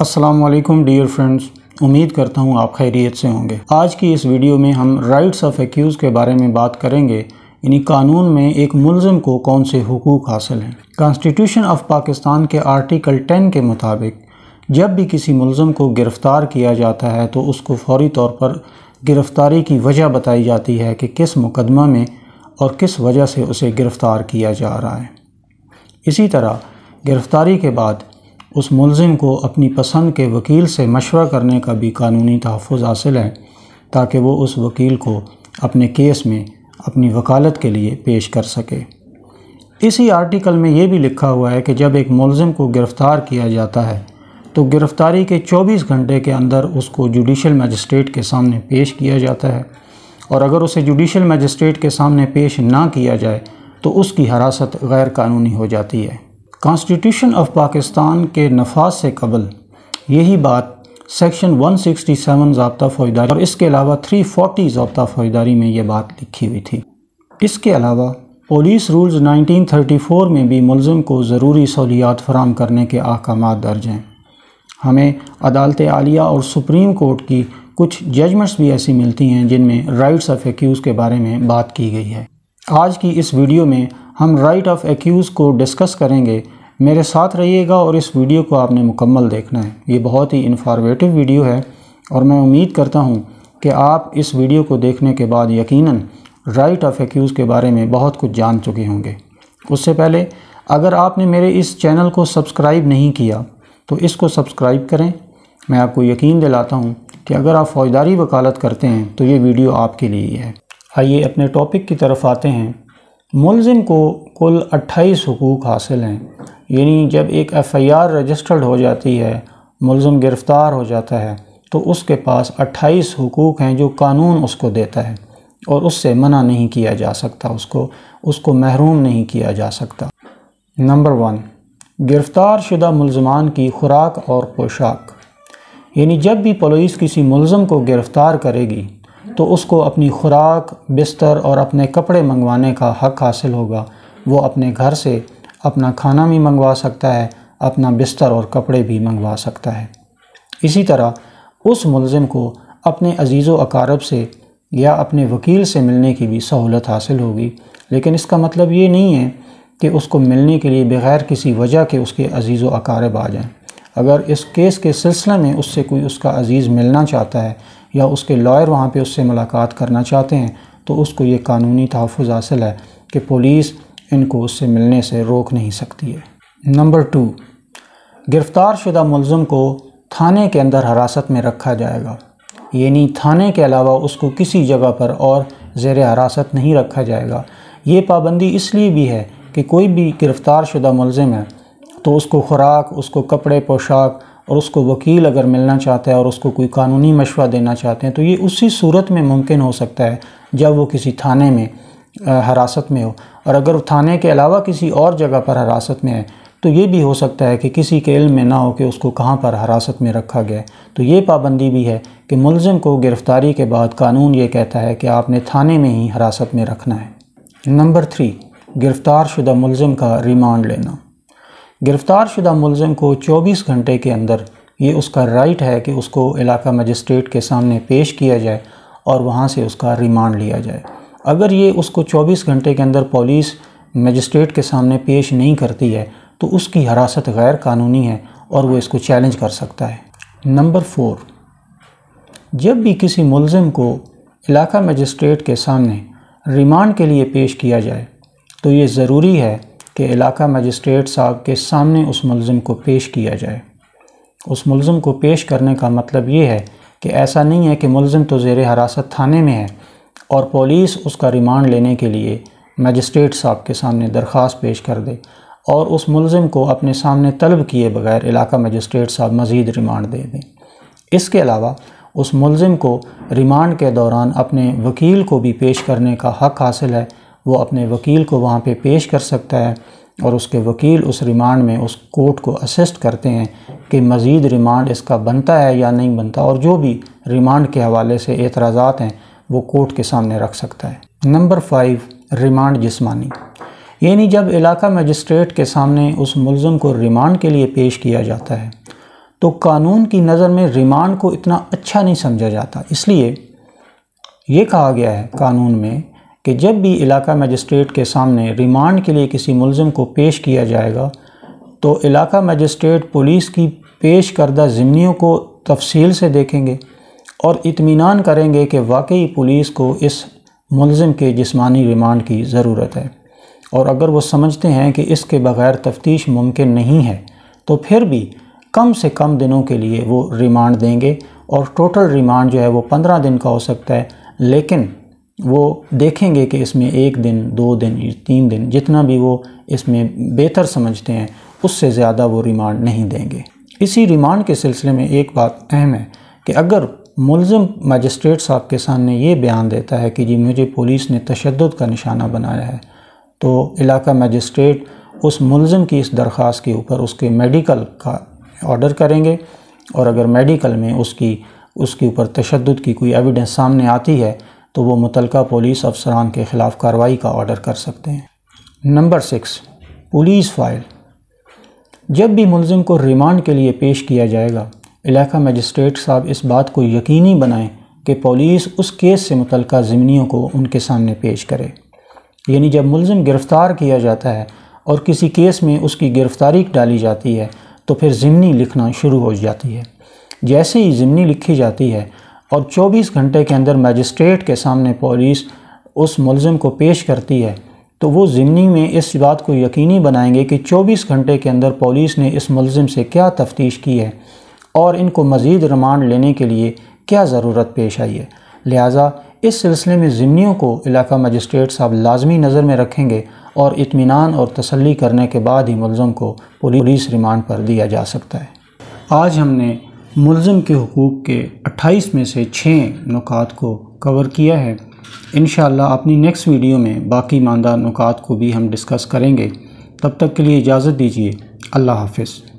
Aslam dear friends उम्मीद करता हूँ आप खैरियत से होंगे आज की इस वीडियो में हम राइट्स ऑफ एक्यूज़ के बारे में बात करेंगे यानी कानून में एक मुलम को कौन से हकूक़ हासिल हैं कॉन्स्टिट्यूशन ऑफ पाकिस्तान के आर्टिकल 10 के मुताबिक जब भी किसी मुलम को गिरफ़्तार किया जाता है तो उसको फौरी तौर पर गिरफ़्तारी की वजह बताई जाती है कि किस मुकदमा में और किस वजह से उसे गिरफ़्तार किया जा रहा है इसी तरह गिरफ़्तारी के बाद उस मुलम को अपनी पसंद के वकील से मशवरा करने का भी कानूनी तहफ़ हासिल है ताकि वो उस वकील को अपने केस में अपनी वकालत के लिए पेश कर सके इसी आर्टिकल में ये भी लिखा हुआ है कि जब एक मुलिम को गिरफ़्तार किया जाता है तो गिरफ़्तारी के 24 घंटे के अंदर उसको जुडिशल मजिस्ट्रेट के सामने पेश किया जाता है और अगर उसे जुडिशल मजिस्ट्रेट के सामने पेश ना किया जाए तो उसकी हरासत गैर कानूनी हो जाती है कॉन्स्टिट्यूशन ऑफ पाकिस्तान के नफाज से कबल यही बात सेक्शन 167 सिक्सटी सेवन जबता फ़ौजदारी और इसके अलावा 340 फोर्टी जबता फ़ौजदारी में ये बात लिखी हुई थी इसके अलावा पुलिस रूल्स 1934 में भी मुलम को ज़रूरी सहूलियात फराम करने के अहकाम दर्ज हैं हमें अदालत आलिया और सुप्रीम कोर्ट की कुछ जजमेंट्स भी ऐसी मिलती हैं जिनमें राइट्स ऑफ एक्यूज़ के बारे में बात की गई है आज की इस वीडियो में हम राइट ऑफ एक्यूज़ को डिस्कस करेंगे मेरे साथ रहिएगा और इस वीडियो को आपने मुकम्मल देखना है ये बहुत ही इन्फॉर्मेटिव वीडियो है और मैं उम्मीद करता हूँ कि आप इस वीडियो को देखने के बाद यकीन राइट ऑफ एक्यूज़ के बारे में बहुत कुछ जान चुके होंगे उससे पहले अगर आपने मेरे इस चैनल को सब्सक्राइब नहीं किया तो इसको सब्सक्राइब करें मैं आपको यकीन दिलाता हूँ कि अगर आप फौजदारी वकालत करते हैं तो ये वीडियो आपके लिए ही है आइए अपने टॉपिक की तरफ आते हैं मुलजिम को कुल अट्ठाईस हकूक़ हासिल हैं यानी जब एक एफ़आईआर रजिस्टर्ड हो जाती है मुलम गिरफ़्तार हो जाता है तो उसके पास अट्ठाईस हकूक़ हैं जो कानून उसको देता है और उससे मना नहीं किया जा सकता उसको उसको महरूम नहीं किया जा सकता नंबर वन गिरफ़्तार शुदा मुलजमान की खुराक और पोशाक यानी जब भी पुलिस किसी मुलम को गिरफ़्तार करेगी तो उसको अपनी खुराक बिस्तर और अपने कपड़े मंगवाने का हक़ हासिल होगा वो अपने घर से अपना खाना भी मंगवा सकता है अपना बिस्तर और कपड़े भी मंगवा सकता है इसी तरह उस मुलिम को अपने अजीज़ अकारब से या अपने वकील से मिलने की भी सहूलत हासिल होगी लेकिन इसका मतलब ये नहीं है कि उसको मिलने के लिए बग़ैर किसी वजह के उसके अजीज़ अकारब आ जाएं अगर इस केस के सिलसिले में उससे कोई उसका अजीज़ मिलना चाहता है या उसके लॉयर वहाँ पे उससे मुलाकात करना चाहते हैं तो उसको ये कानूनी तहफ़ हासिल है कि पुलिस इनको उससे मिलने से रोक नहीं सकती है नंबर टू गिरफ़्तार शुदा मुलम को थाने के अंदर हरासत में रखा जाएगा यानी थाने के अलावा उसको किसी जगह पर और जेर हरासत नहीं रखा जाएगा ये पाबंदी इसलिए भी है कि कोई भी गिरफ़्तार शुदा मुलम है तो उसको खुराक उसको कपड़े पोशाक और उसको वकील अगर मिलना चाहता है और उसको कोई कानूनी मशवरा देना चाहते हैं तो ये उसी सूरत में मुमकिन हो सकता है जब वो किसी थाने में हरासत में हो और अगर थाने के अलावा किसी और जगह पर हरासत में है तो ये भी हो सकता है कि किसी के इल्म में ना हो कि उसको कहाँ पर हरासत में रखा गया तो ये पाबंदी भी है कि मुलज़म को गिरफ़्तारी के बाद कानून ये कहता है कि आपने थाने में ही हरासत में रखना है नंबर थ्री गिरफ़्तार शुदा मुलज़म का रिमांड लेना गिरफ़्तार शुदा मुलम को 24 घंटे के अंदर ये उसका राइट है कि उसको इलाका मजिस्ट्रेट के सामने पेश किया जाए और वहाँ से उसका रिमांड लिया जाए अगर ये उसको 24 घंटे के अंदर पुलिस मजिस्ट्रेट के सामने पेश नहीं करती है तो उसकी हरासत गैर कानूनी है और वो इसको चैलेंज कर सकता है नंबर फोर जब भी किसी मुलम को इलाका मजिस्ट्रेट के सामने रिमांड के लिए पेश किया जाए तो ये ज़रूरी है कि इलाका मजिस्ट्रेट साहब के सामने उस मुलम को पेश किया जाए उस मुलम को पेश करने का मतलब ये है कि ऐसा नहीं है कि मुलम तो ज़ेर हरासत थाने में है और पुलिस उसका रिमांड लेने के लिए मजिस्ट्रेट साहब के सामने दरख्वास्त पेश कर दे और उस मुलम को अपने सामने तलब किए बगैर इलाका मजिस्ट्रेट साहब मज़ीद रिमांड दे दें इसके अलावा उस मुलम को रिमांड के दौरान अपने वकील को भी पेश करने का हक़ हासिल है वो अपने वकील को वहाँ पे पेश कर सकता है और उसके वकील उस रिमांड में उस कोर्ट को असिस्ट करते हैं कि मज़ीद रिमांड इसका बनता है या नहीं बनता और जो भी रिमांड के हवाले से एतराज़ात हैं वो कोर्ट के सामने रख सकता है नंबर फाइव रिमांड जिसमानी यानी जब इलाका मजिस्ट्रेट के सामने उस मुलम को रिमांड के लिए पेश किया जाता है तो कानून की नज़र में रिमांड को इतना अच्छा नहीं समझा जाता इसलिए ये कहा गया है कानून में कि जब भी इलाका मजिस्ट्रेट के सामने रिमांड के लिए किसी मुलजम को पेश किया जाएगा तो इलाका मजिस्ट्रेट पुलिस की पेश करदा ज़िमनियों को तफसील से देखेंगे और इतमान करेंगे कि वाकई पुलिस को इस मुलम के जिस्मानी रिमांड की ज़रूरत है और अगर वो समझते हैं कि इसके बग़ैर तफ्तीश मुमकिन नहीं है तो फिर भी कम से कम दिनों के लिए वो रिमांड देंगे और टोटल रिमांड जो है वो पंद्रह दिन का हो सकता है लेकिन वो देखेंगे कि इसमें एक दिन दो दिन तीन दिन जितना भी वो इसमें बेहतर समझते हैं उससे ज़्यादा वो रिमांड नहीं देंगे इसी रिमांड के सिलसिले में एक बात अहम है कि अगर मुलम मजिस्ट्रेट साहब के सामने ये बयान देता है कि जी मुझे पुलिस ने तशद का निशाना बनाया है तो इलाका मजिस्ट्रेट उस मुलम की इस दरख्वास के ऊपर उसके मेडिकल का ऑर्डर करेंगे और अगर मेडिकल में उसकी उसके ऊपर तशद की कोई एविडेंस सामने आती है तो वो मुतल पुलिस अफसरान के ख़िलाफ़ कार्रवाई का ऑर्डर कर सकते हैं नंबर सिक्स पुलिस फाइल जब भी मुलिम को रिमांड के लिए पेश किया जाएगा इलाका मजिस्ट्रेट साहब इस बात को यकीनी बनाएं कि पुलिस उस केस से मुतल ज़मनियों को उनके सामने पेश करे यानी जब मुलम गिरफ़्तार किया जाता है और किसी केस में उसकी गिरफ़्तारी डाली जाती है तो फिर ज़िमनी लिखना शुरू हो जाती है जैसे ही ज़िमनी लिखी जाती है और 24 घंटे के अंदर मजिस्ट्रेट के सामने पुलिस उस मुलम को पेश करती है तो वो ज़िमनी में इस बात को यकीनी बनाएंगे कि 24 घंटे के अंदर पुलिस ने इस मुलम से क्या तफ्तीश की है और इनको मज़ीद रिमांड लेने के लिए क्या ज़रूरत पेश आई है लिहाजा इस सिलसिले में ज़िमनीों को इलाका मजिस्ट्रेट साहब लाजमी नज़र में रखेंगे और इतमान और तसली करने के बाद ही मुलम को पुलिस रिमांड पर दिया जा सकता है आज हमने मुलम के हकूक़ के अट्ठाईस में से छः नुकात को कवर किया है इन अपनी नेक्स्ट वीडियो में बाकी मानदार नुकात को भी हम डिस्कस करेंगे तब तक के लिए इजाज़त दीजिए अल्लाह हाफिज़